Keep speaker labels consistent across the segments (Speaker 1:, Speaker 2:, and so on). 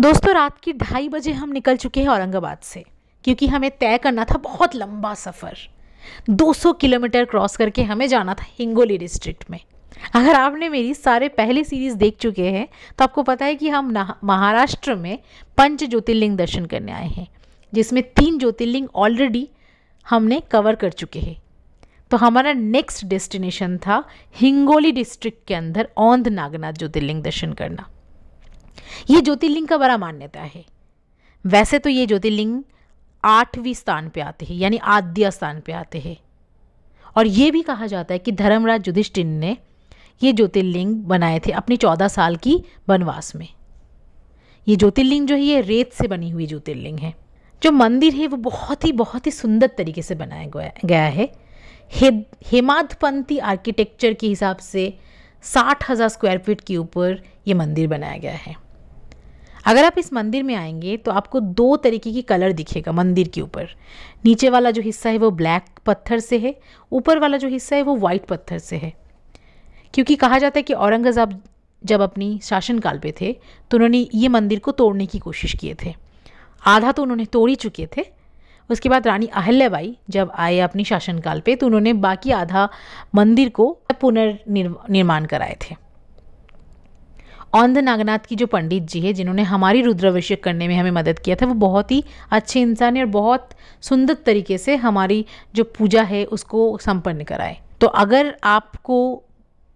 Speaker 1: दोस्तों रात की ढाई बजे हम निकल चुके हैं औरंगाबाद से क्योंकि हमें तय करना था बहुत लंबा सफ़र 200 किलोमीटर क्रॉस करके हमें जाना था हिंगोली डिस्ट्रिक्ट में अगर आपने मेरी सारे पहले सीरीज़ देख चुके हैं तो आपको पता है कि हम महाराष्ट्र में पंच ज्योतिर्लिंग दर्शन करने आए हैं जिसमें तीन ज्योतिर्लिंग ऑलरेडी हमने कवर कर चुके हैं तो हमारा नेक्स्ट डेस्टिनेशन था हिंगोली डिस्ट्रिक्ट के अंदर औंध नागनाथ ज्योतिर्लिंग दर्शन करना ये ज्योतिर्लिंग का बड़ा मान्यता है वैसे तो ये ज्योतिर्लिंग आठवीं स्थान पे आते हैं यानी आद्य स्थान पे आते हैं और ये भी कहा जाता है कि धर्मराज युधिष्ठिर ने ये ज्योतिर्लिंग बनाए थे अपनी चौदह साल की वनवास में ये ज्योतिर्लिंग जो है ये रेत से बनी हुई ज्योतिर्लिंग है जो मंदिर है वो बहुत ही बहुत ही सुंदर तरीके से बनाया गया है हे हेमादपंथी आर्किटेक्चर के हिसाब से साठ हज़ार स्क्वायर फीट के ऊपर ये मंदिर बनाया गया है अगर आप इस मंदिर में आएंगे तो आपको दो तरीके की कलर दिखेगा मंदिर के ऊपर नीचे वाला जो हिस्सा है वो ब्लैक पत्थर से है ऊपर वाला जो हिस्सा है वो वाइट पत्थर से है क्योंकि कहा जाता है कि औरंगज़ेब जब अपनी शासनकाल पे थे तो उन्होंने ये मंदिर को तोड़ने की कोशिश किए थे आधा तो उन्होंने तोड़ ही चुके थे उसके बाद रानी अहल्याबाई जब आए अपनी शासनकाल पे तो उन्होंने बाकी आधा मंदिर को पुनर्निर्माण कराए थे औंध नागनाथ की जो पंडित जी है जिन्होंने हमारी रुद्राभिषेक करने में हमें मदद किया था तो वो बहुत ही अच्छे इंसान है और बहुत सुंदर तरीके से हमारी जो पूजा है उसको संपन्न कराए तो अगर आपको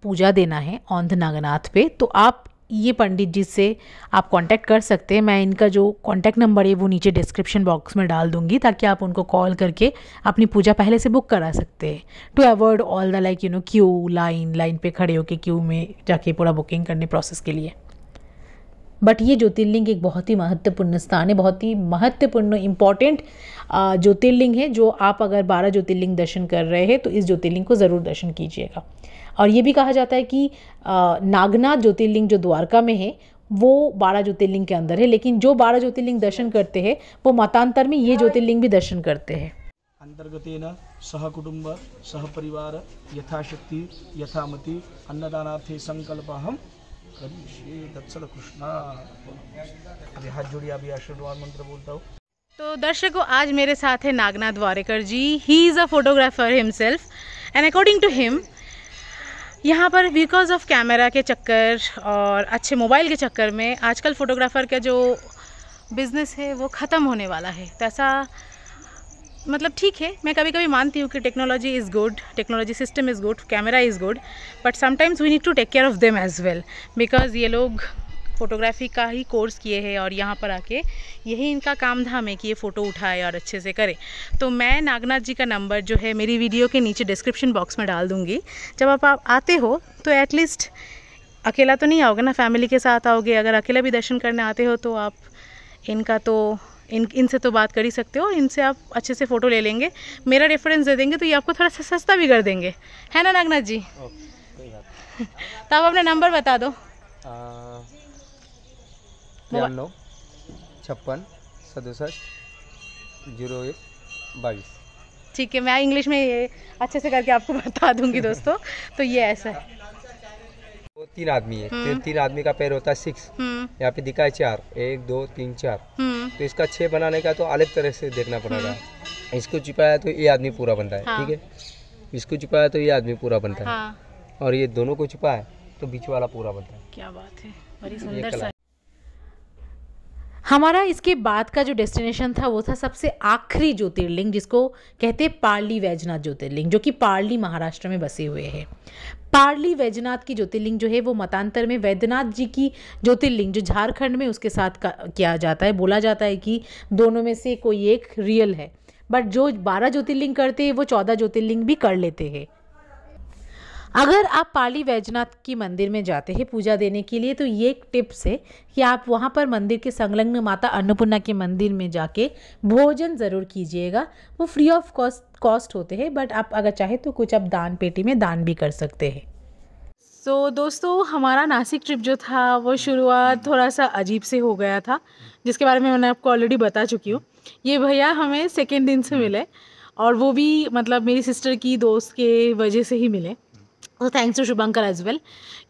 Speaker 1: पूजा देना है औंध नागनाथ पे तो आप ये पंडित जी से आप कांटेक्ट कर सकते हैं मैं इनका जो कांटेक्ट नंबर है वो नीचे डिस्क्रिप्शन बॉक्स में डाल दूंगी ताकि आप उनको कॉल करके अपनी पूजा पहले से बुक करा सकते हैं to avoid all the like you know queue line line पे खड़े होके क्यू में जाके पूरा बुकिंग करने प्रोसेस के लिए बट ये ज्योतिर्लिंग एक बहुत ही महत्वपूर्ण स्थान है बहुत ही महत्वपूर्ण इम्पॉर्टेंट ज्योतिर्लिंग है जो आप अगर बारह ज्योतिर्लिंग दर्शन कर रहे हैं तो इस ज्योतिर्लिंग को ज़रूर दर्शन कीजिएगा और ये भी कहा जाता है कि नागनाथ ज्योतिर्लिंग जो द्वारका में है वो बारह ज्योतिर्लिंग के अंदर है लेकिन जो बारह ज्योतिर्लिंग दर्शन करते हैं वो मतांतर में ये ज्योतिर्लिंग भी दर्शन करते हैं अंतर्गत सहकुटुंब परिवार यथाशक्ति यथामति अन्नदानार्थे संकल्प हम हाथ जोड़िए अभी आशीर्वाद मंत्र बोलता हूँ तो दर्शकों आज मेरे साथ है Nagnath Warekar ji he is a photographer himself and according to him यहाँ पर बिकॉज ऑफ कैमरा के चक्कर और अच्छे मोबाइल के चक्कर में आजकल फ़ोटोग्राफ़र का जो बिज़नेस है वो ख़त्म होने वाला है तैसा तो ऐसा मतलब ठीक है मैं कभी कभी मानती हूँ कि technology is good technology system is good camera is good but sometimes we need to take care of them as well because ये लोग फ़ोटोग्राफ़ी का ही कोर्स किए हैं और यहाँ पर आके यही इनका काम था हमें कि ये फ़ोटो उठाए और अच्छे से करें तो मैं नागनाथ जी का नंबर जो है मेरी वीडियो के नीचे डिस्क्रिप्शन बॉक्स में डाल दूँगी जब आप, आप आते हो तो एटलीस्ट अकेला तो नहीं आओगे ना फैमिली के साथ आओगे अगर अकेला भी दर्शन करने आते हो तो आप इनका तो इन इनसे तो बात कर ही सकते हो और इनसे आप अच्छे से फ़ोटो ले लेंगे मेरा रेफरेंस दे देंगे तो ये आपको थोड़ा सा सस्ता भी कर देंगे है ना नागनाथ जी तो आप अपना नंबर बता दो छप्पन सदसठ जीरो एक बाईस ठीक है मैं इंग्लिश में ये अच्छे से करके आपको बता दूंगी दोस्तों तो ये ऐसा है तीन आदमी है हम्म। तीन आदमी का पैर होता है सिक्स हम्म। यहाँ पे दिखा है चार एक दो तीन चार हम्म। तो इसका छह बनाने का तो अलग तरह से देखना पड़ेगा इसको छिपाया तो ये आदमी पूरा बनता है ठीक है हाँ। इसको छिपाया तो ये आदमी पूरा बनता है हाँ। और ये दोनों को छिपाया तो बीच वाला पूरा बनता है क्या बात है बड़ी सुंदर हमारा इसके बाद का जो डेस्टिनेशन था वो था सबसे आखिरी ज्योतिर्लिंग जिसको कहते हैं पार्ली वैजनाथ ज्योतिर्लिंग जो कि पार्ली महाराष्ट्र में बसे हुए हैं पार्ली वैजनाथ की ज्योतिर्लिंग जो है वो मतांतर में वैद्यनाथ जी की ज्योतिर्लिंग जो झारखंड में उसके साथ किया जाता है बोला जाता है कि दोनों में से कोई एक रियल है बट जो बारह ज्योतिर्लिंग करते हैं वो चौदह ज्योतिर्लिंग भी कर लेते हैं अगर आप पाली वैजनाथ की मंदिर में जाते हैं पूजा देने के लिए तो ये एक टिप्स है कि आप वहाँ पर मंदिर के संलग्न माता अन्नपूर्णा के मंदिर में जाके भोजन ज़रूर कीजिएगा वो फ्री ऑफ कॉस्ट कॉस्ट होते हैं बट आप अगर चाहे तो कुछ आप दान पेटी में दान भी कर सकते हैं सो so, दोस्तों हमारा नासिक ट्रिप जो था वो शुरुआत थोड़ा सा अजीब से हो गया था जिसके बारे में मैंने आपको ऑलरेडी बता चुकी हूँ ये भैया हमें सेकेंड दिन से मिले और वो भी मतलब मेरी सिस्टर की दोस्त के वजह से ही मिले तो thanks to Shubhankar as well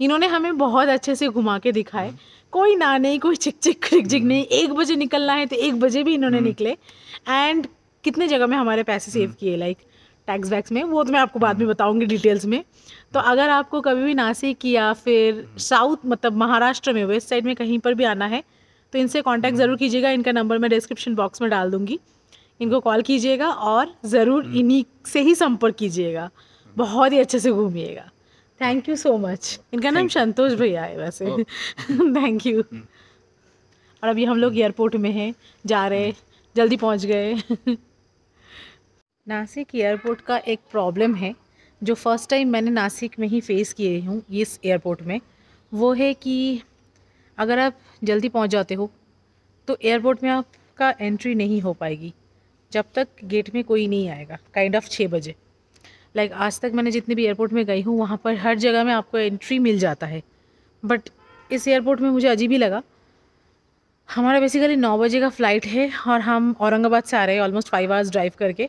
Speaker 1: इन्होंने हमें बहुत अच्छे से घुमा के दिखाए कोई ना नहीं कोई चिक चिक चिक चिक नहीं एक बजे निकलना है तो एक बजे भी इन्होंने हम्म। निकले एंड कितने जगह में हमारे पैसे सेव हम्म। किए लाइक टैक्स वैक्स में वो तो मैं आपको बाद में बताऊंगी डिटेल्स में तो अगर आपको कभी भी नासिक या फिर साउथ हम्म। मतलब महाराष्ट्र में वेस्ट साइड में कहीं पर भी आना है तो इनसे कांटेक्ट ज़रूर कीजिएगा इनका नंबर मैं डिस्क्रिप्शन बॉक्स में डाल दूँगी इनको कॉल कीजिएगा और ज़रूर इन्हीं से ही संपर्क कीजिएगा बहुत ही अच्छे से घूमिएगा थैंक यू सो मच इनका नाम संतोष भैया है वैसे थैंक यू hmm. और अभी हम लोग एयरपोर्ट hmm. में हैं जा रहे hmm. जल्दी पहुंच गए नासिक एयरपोर्ट का एक प्रॉब्लम है जो फर्स्ट टाइम मैंने नासिक में ही फेस किए हूँ इस एयरपोर्ट में वो है कि अगर आप जल्दी पहुँच जाते हो तो एयरपोर्ट में आपका एंट्री नहीं हो पाएगी जब तक गेट में कोई नहीं आएगा काइंड ऑफ छः बजे लाइक आज तक मैंने जितने भी एयरपोर्ट में गई हूँ वहाँ पर हर जगह में आपको एंट्री मिल जाता है बट इस एयरपोर्ट में मुझे अजीब ही लगा हमारा बेसिकली नौ बजे का फ़्लाइट है और हम औरंगाबाद से आ रहे हैं ऑलमोस्ट फाइव आवर्स ड्राइव करके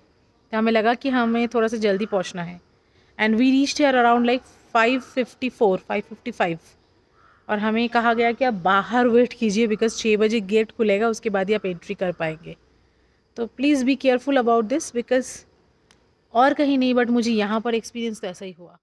Speaker 1: तो हमें लगा कि हमें थोड़ा सा जल्दी पहुँचना है and we reach here around like five fifty four five fifty five और हमें कहा गया कि आप बाहर वेट कीजिए बिकॉज छः बजे गेट खुलेगा उसके बाद ही आप एंट्री कर पाएंगे तो please be careful about this because और कहीं नहीं बट मुझे यहाँ पर एक्सपीरियंस तो ऐसा ही हुआ